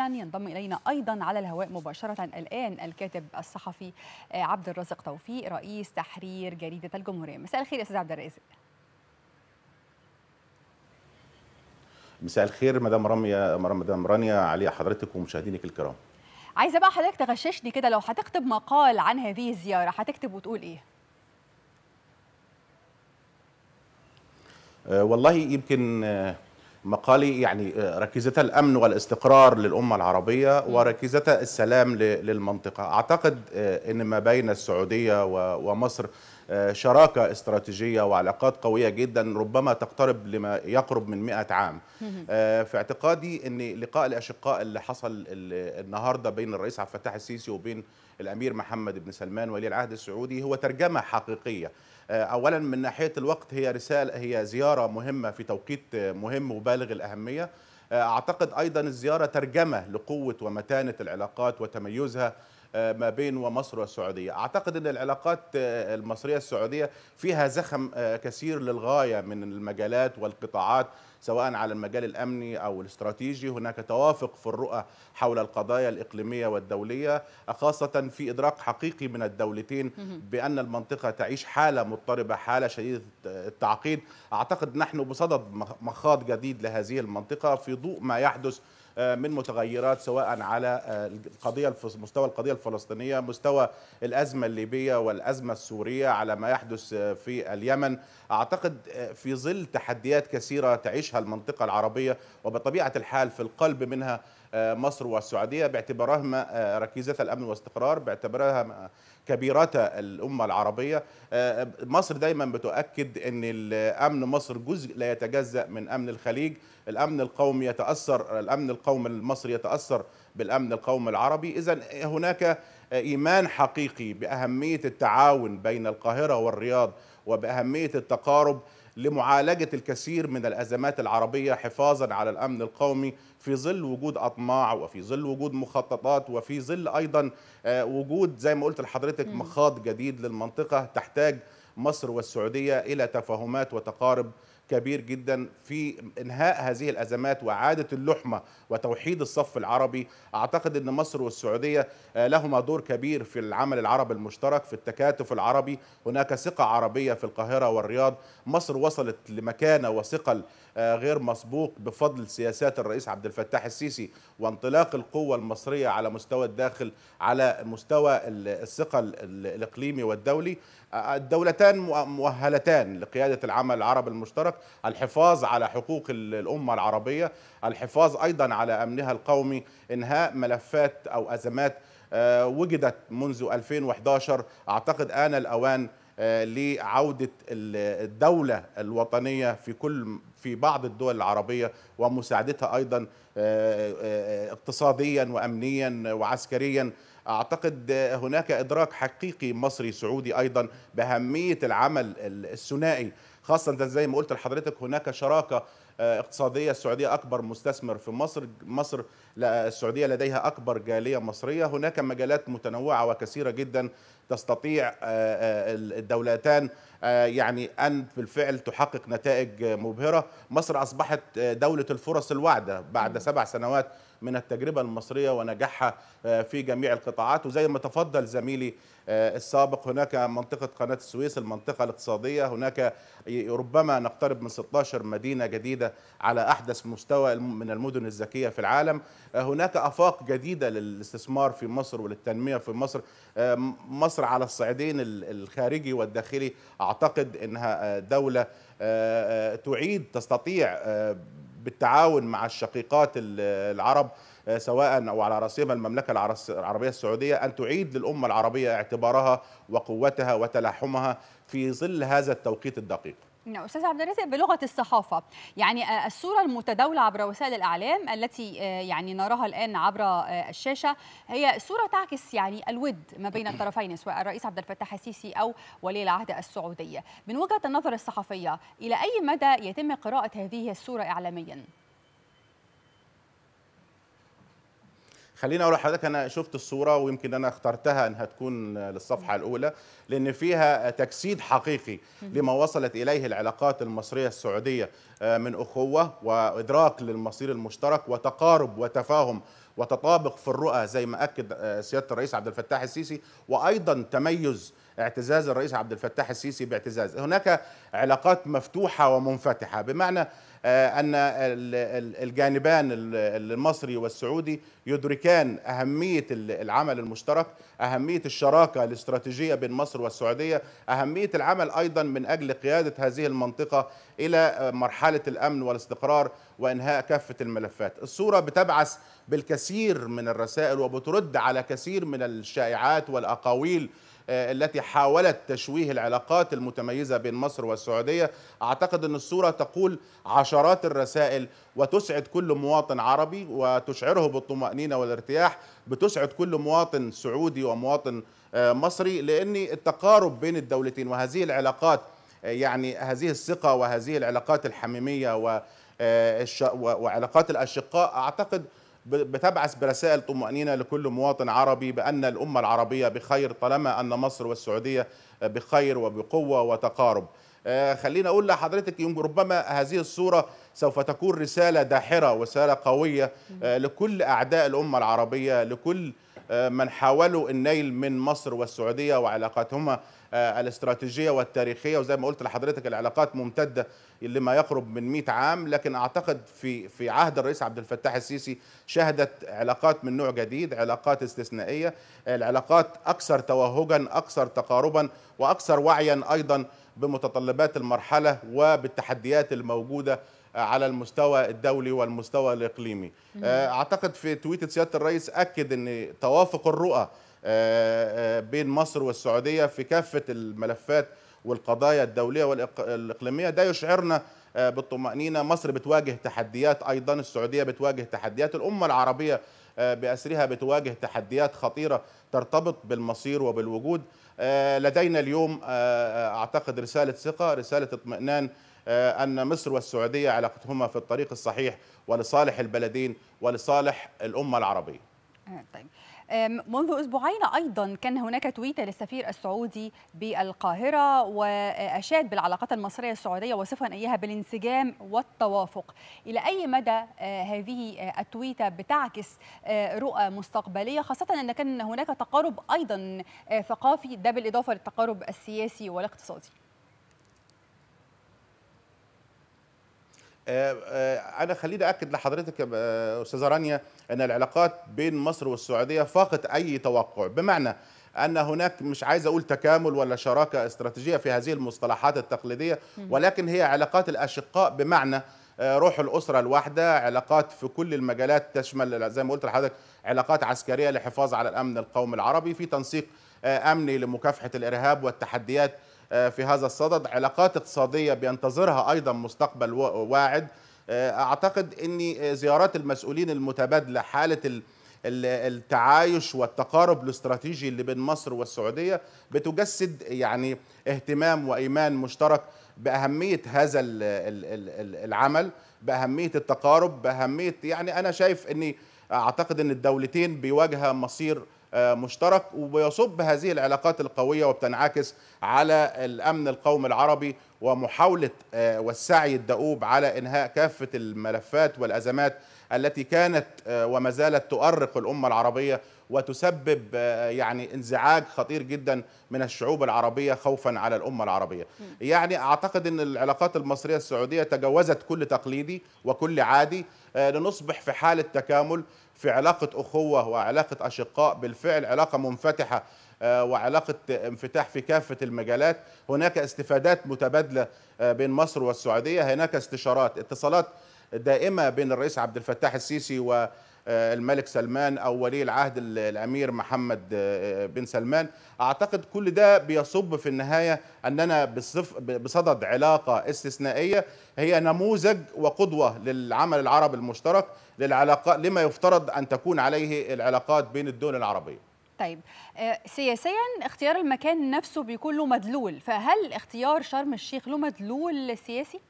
لن ينضم الينا ايضا على الهواء مباشره الان الكاتب الصحفي آه، عبد الرازق توفيق رئيس تحرير جريده الجمهوريه مساء الخير يا استاذ عبد الرازق مساء الخير مدام رمية مدام رانيا علي حضرتك ومشاهدينك الكرام عايزه بقى حضرتك تغششني كده لو هتكتب مقال عن هذه الزياره هتكتب وتقول ايه آه، والله يمكن آه، مقالي يعني آه، ركيزتها الامن والاستقرار للامه العربيه وركيزتها السلام للمنطقه اعتقد آه، ان ما بين السعوديه ومصر آه، شراكه استراتيجيه وعلاقات قويه جدا ربما تقترب لما يقرب من 100 عام آه، في اعتقادي ان لقاء الاشقاء اللي حصل النهارده بين الرئيس عبد الفتاح السيسي وبين الامير محمد بن سلمان ولي العهد السعودي هو ترجمه حقيقيه آه، اولا من ناحيه الوقت هي رساله هي زياره مهمه في توقيت مهم وبالغ الاهميه اعتقد ايضا الزياره ترجمه لقوه ومتانه العلاقات وتميزها آه، ما بين ومصر والسعوديه اعتقد ان العلاقات آه، المصريه السعوديه فيها زخم آه، كثير للغايه من المجالات والقطاعات سواء على المجال الامني او الاستراتيجي هناك توافق في الرؤى حول القضايا الاقليميه والدوليه خاصه في ادراك حقيقي من الدولتين بان المنطقه تعيش حاله مضطربه حاله شديده التعقيد اعتقد نحن بصدد مخاض جديد لهذه المنطقه في ضوء ما يحدث آه، من متغيرات سواء على آه، القضيه مستوى القضيه الفلسطينيه مستوى الازمه الليبيه والازمه السوريه على ما يحدث آه، في اليمن اعتقد في ظل تحديات كثيره تعيشها المنطقه العربيه وبطبيعه الحال في القلب منها آه، مصر والسعودية باعتبارهما آه، ركيزة الأمن والاستقرار باعتبارها آه، كبيرتا الأمة العربية مصر دايما بتؤكد أن الأمن مصر جزء لا يتجزأ من أمن الخليج الأمن القومي يتأثر الأمن القومي المصري يتأثر بالأمن القومي العربي إذا هناك إيمان حقيقي بأهمية التعاون بين القاهرة والرياض وبأهمية التقارب لمعالجة الكثير من الأزمات العربية حفاظا على الأمن القومي في ظل وجود أطماع وفي ظل وجود مخططات وفي ظل أيضا آه، وجود زي ما قلت لحضرتك مخاض جديد للمنطقة تحتاج مصر والسعودية إلى تفاهمات وتقارب كبير جدا في انهاء هذه الازمات واعاده اللحمه وتوحيد الصف العربي اعتقد ان مصر والسعوديه آه، لهما دور كبير في العمل العربي المشترك في التكاتف العربي هناك ثقه عربيه في القاهره والرياض مصر وصلت لمكانه وثقل آه، غير مسبوق بفضل سياسات الرئيس عبد الفتاح السيسي وانطلاق القوة المصرية على مستوى الداخل على مستوى الثقة الإقليمي والدولي آه، الدولتان مؤهلتان لقيادة العمل العربي المشترك الحفاظ على حقوق الأمة العربية الحفاظ أيضا على أمنها القومي إنهاء ملفات أو أزمات آه، وجدت منذ 2011 أعتقد آن الأوان لعودة الدولة الوطنية في كل في بعض الدول العربية ومساعدتها أيضا آه، آه، آه، اقتصاديا وأمنيا وعسكريا أعتقد هناك إدراك حقيقي مصري سعودي أيضا بأهمية العمل الثنائي خاصة زي ما قلت لحضرتك هناك شراكة اقتصاديه السعوديه اكبر مستثمر في مصر مصر السعوديه لديها اكبر جاليه مصريه هناك مجالات متنوعه وكثيره جدا تستطيع آه، آه، الدولتان آه، يعني ان بالفعل تحقق نتائج مبهره مصر اصبحت دوله الفرص الواعده بعد سبع سنوات من التجربه المصريه ونجاحها في جميع القطاعات وزي ما تفضل زميلي السابق هناك منطقه قناه السويس المنطقه الاقتصاديه هناك ربما نقترب من 16 مدينه جديده على أحدث مستوى من المدن الذكية في العالم آه، هناك أفاق جديدة للاستثمار في مصر وللتنمية في مصر آه، مصر على الصعيدين الخارجي والداخلي أعتقد أنها آه، دولة تعيد تستطيع بالتعاون مع الشقيقات العرب سواء او على راسهم المملكه العربيه السعوديه ان تعيد للامه العربيه اعتبارها وقوتها وتلاحمها في ظل هذا التوقيت الدقيق نعم، استاذ عبد الرازق بلغه الصحافه يعني آه، الصوره المتداوله عبر وسائل الاعلام التي آه، يعني نراها الان عبر آه، الشاشه هي صوره تعكس يعني الود ما بين الطرفين سواء الرئيس عبد الفتاح السيسي او ولي العهد السعوديه من وجهه النظر الصحفيه الى اي مدى يتم قراءه هذه الصوره اعلاميا خليني اقول لحضرتك انا شفت الصوره ويمكن انا اخترتها انها تكون للصفحه الاولى لان فيها تجسيد حقيقي لما وصلت اليه العلاقات المصريه السعوديه آه، من اخوه وادراك للمصير المشترك وتقارب وتفاهم وتطابق في الرؤى زي ما اكد آه، سياده الرئيس عبد الفتاح السيسي وايضا تميز اعتزاز الرئيس عبد الفتاح السيسي باعتزاز هناك علاقات مفتوحة ومنفتحة بمعنى آه، أن الجانبان المصري والسعودي يدركان أهمية العمل المشترك أهمية الشراكة الاستراتيجية بين مصر والسعودية أهمية العمل أيضا من أجل قيادة هذه المنطقة إلى آه، مرحلة الأمن والاستقرار وإنهاء كافة الملفات الصورة بتبعث بالكثير من الرسائل وبترد على كثير من الشائعات والأقاويل آه، التي حاولت تشويه العلاقات المتميزة بين مصر والسعودية أعتقد أن الصورة تقول عشرات الرسائل وتسعد كل مواطن عربي وتشعره بالطمأنينة والارتياح بتسعد كل مواطن سعودي ومواطن آه، مصري لأن التقارب بين الدولتين وهذه العلاقات آه، يعني هذه الثقة وهذه العلاقات الحميمية وعلاقات الأشقاء أعتقد بتبعث برسائل طمأنينة لكل مواطن عربي بأن الأمة العربية بخير طالما أن مصر والسعودية بخير وبقوة وتقارب آه، خلينا أقول لحضرتك ربما هذه الصورة سوف تكون رسالة داحرة ورسالة قوية آه، لكل أعداء الأمة العربية لكل آه، من حاولوا النيل من مصر والسعودية وعلاقاتهما آه، الاستراتيجيه والتاريخيه وزي ما قلت لحضرتك العلاقات ممتده لما يقرب من 100 عام لكن اعتقد في في عهد الرئيس عبد الفتاح السيسي شهدت علاقات من نوع جديد علاقات استثنائيه العلاقات اكثر توهجا اكثر تقاربا واكثر وعيا ايضا بمتطلبات المرحله وبالتحديات الموجوده على المستوى الدولي والمستوى الاقليمي آه، اعتقد في تويته سياده الرئيس اكد ان توافق الرؤى آه، آه، بين مصر والسعوديه في كافه الملفات والقضايا الدوليه والاقليميه ده يشعرنا آه، بالطمانينه مصر بتواجه تحديات ايضا السعوديه بتواجه تحديات الامه العربيه باسرها بتواجه تحديات خطيره ترتبط بالمصير وبالوجود لدينا اليوم اعتقد رساله ثقه رساله اطمئنان ان مصر والسعوديه علاقتهما في الطريق الصحيح ولصالح البلدين ولصالح الامه العربيه طيب منذ أسبوعين أيضا كان هناك تويتة للسفير السعودي بالقاهرة وأشاد بالعلاقات المصرية السعودية وصفا إياها بالانسجام والتوافق إلى أي مدى آه، هذه آه، التويتة بتعكس آه، رؤى مستقبلية خاصة أن كان هناك تقارب أيضا ثقافي ده بالإضافة للتقارب السياسي والاقتصادي آه، آه، انا خليني اكد لحضرتك آه، استاذه رانيا ان العلاقات بين مصر والسعوديه فاقت اي توقع بمعنى ان هناك مش عايز اقول تكامل ولا شراكه استراتيجيه في هذه المصطلحات التقليديه ولكن هي علاقات الاشقاء بمعنى روح الاسره الواحده علاقات في كل المجالات تشمل زي ما قلت لحضرتك علاقات عسكريه للحفاظ على الامن القومي العربي في تنسيق امني لمكافحه الارهاب والتحديات آه، في هذا الصدد علاقات اقتصادية بينتظرها أيضا مستقبل واعد آه، أعتقد أن آه، زيارات المسؤولين المتبادلة حالة التعايش والتقارب الاستراتيجي اللي بين مصر والسعودية بتجسد يعني اهتمام وإيمان مشترك بأهمية هذا العمل بأهمية التقارب بأهمية يعني أنا شايف أني أعتقد أن الدولتين بيواجه مصير آه، مشترك وبيصب هذه العلاقات القوية وبتنعكس على الأمن القومي العربي ومحاولة آه، والسعي الدؤوب على إنهاء كافة الملفات والأزمات التي كانت آه، وما زالت تؤرق الأمة العربية وتسبب آه، يعني انزعاج خطير جدا من الشعوب العربيه خوفا على الامه العربيه يعني اعتقد ان العلاقات المصريه السعوديه تجاوزت كل تقليدي وكل عادي آه، لنصبح في حاله تكامل في علاقه اخوه وعلاقه اشقاء بالفعل علاقه منفتحه آه، وعلاقة انفتاح في كافة المجالات هناك استفادات متبادلة بين مصر والسعودية هناك استشارات اتصالات دائمة بين الرئيس عبد الفتاح السيسي و آه، الملك سلمان او ولي العهد الامير محمد آه، آه، بن سلمان اعتقد كل ده بيصب في النهايه اننا بصدد علاقه استثنائيه هي نموذج وقدوه للعمل العربي المشترك للعلاقات لما يفترض ان تكون عليه العلاقات بين الدول العربيه طيب سياسيا اختيار المكان نفسه بيكون له مدلول فهل اختيار شرم الشيخ له مدلول سياسي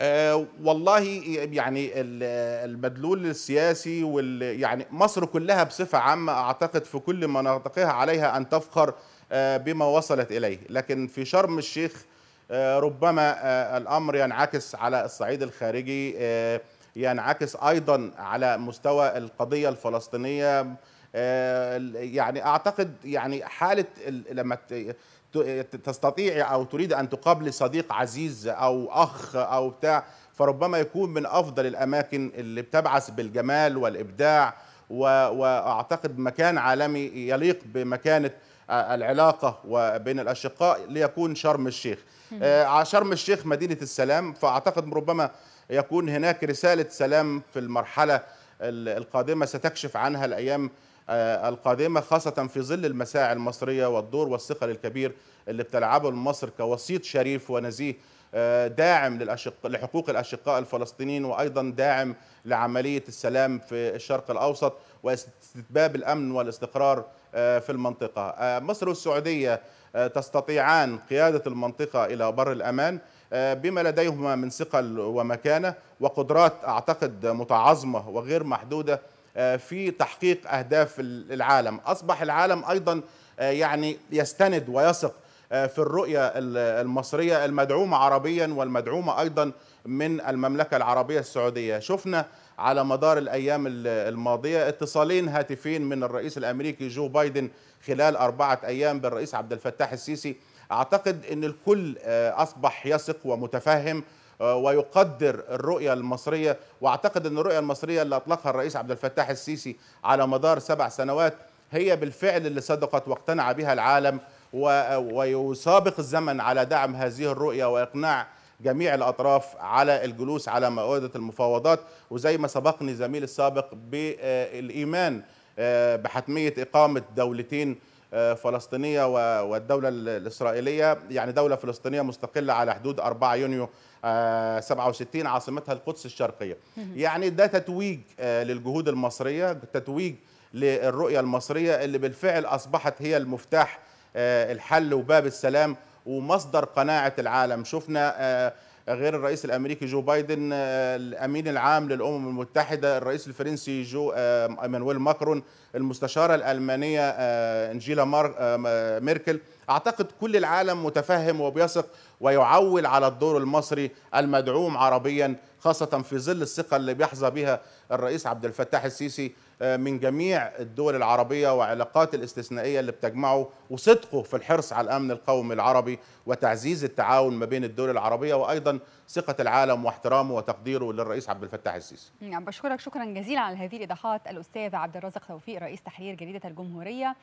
آه، والله يعني المدلول السياسي وال يعني مصر كلها بصفه عامه اعتقد في كل مناطقها عليها ان تفخر آه، بما وصلت اليه، لكن في شرم الشيخ آه، ربما الامر ينعكس على الصعيد الخارجي ينعكس ايضا على مستوى القضيه الفلسطينيه يعني اعتقد يعني حاله لما تستطيع او تريد ان تقابل صديق عزيز او اخ او بتاع فربما يكون من افضل الاماكن اللي بتبعث بالجمال والابداع واعتقد مكان عالمي يليق بمكانه آه، العلاقة وبين الأشقاء ليكون شرم الشيخ آه، على شرم الشيخ مدينة السلام فأعتقد ربما يكون هناك رسالة سلام في المرحلة القادمة ستكشف عنها الأيام آه، القادمة خاصة في ظل المساعي المصرية والدور والثقل الكبير اللي بتلعبه مصر كوسيط شريف ونزيه آه، داعم لحقوق الأشقاء الفلسطينيين وأيضا داعم لعملية السلام في الشرق الأوسط واستتباب الأمن والاستقرار آه، في المنطقة مصر والسعودية تستطيعان قيادة المنطقة إلى بر الأمان بما لديهما من ثقل ومكانة وقدرات أعتقد متعاظمة وغير محدودة آه، في تحقيق أهداف العالم أصبح العالم أيضا آه، يعني يستند ويثق آه، في الرؤية المصرية المدعومة عربيا والمدعومة أيضا من المملكة العربية السعودية شفنا على مدار الأيام الماضية اتصالين هاتفين من الرئيس الأمريكي جو بايدن خلال أربعة أيام بالرئيس عبد الفتاح السيسي أعتقد أن الكل أصبح يثق ومتفهم آه، ويقدر الرؤية المصرية وأعتقد أن الرؤية المصرية اللي أطلقها الرئيس عبد الفتاح السيسي على مدار سبع سنوات هي بالفعل اللي صدقت واقتنع بها العالم ويسابق الزمن على دعم هذه الرؤية وإقناع جميع الأطراف على الجلوس على مائدة المفاوضات وزي ما سبقني زميل السابق بالإيمان آه، بحتمية إقامة دولتين فلسطينيه والدوله الاسرائيليه يعني دوله فلسطينيه مستقله على حدود 4 يونيو 67 آه، عاصمتها القدس الشرقيه يعني ده تتويج آه، للجهود المصريه تتويج للرؤيه المصريه اللي بالفعل اصبحت هي المفتاح آه، الحل وباب السلام ومصدر قناعه العالم شفنا غير الرئيس الامريكي جو بايدن آه، الامين العام للامم المتحده الرئيس الفرنسي جو آه، ايمانويل ماكرون المستشاره الالمانيه آه، انجيلا ميركل اعتقد كل العالم متفهم وبيثق ويعول على الدور المصري المدعوم عربيا خاصه في ظل الثقه اللي بيحظى بها الرئيس عبد الفتاح السيسي آه، من جميع الدول العربية وعلاقات الاستثنائية اللي بتجمعه وصدقه في الحرص على الأمن القومي العربي وتعزيز التعاون ما بين الدول العربية وأيضا ثقة العالم واحترامه وتقديره للرئيس عبد الفتاح السيسي نعم بشكرك شكرا جزيلا على هذه الإيضاحات الأستاذ عبد الرازق توفيق رئيس تحرير جريدة الجمهورية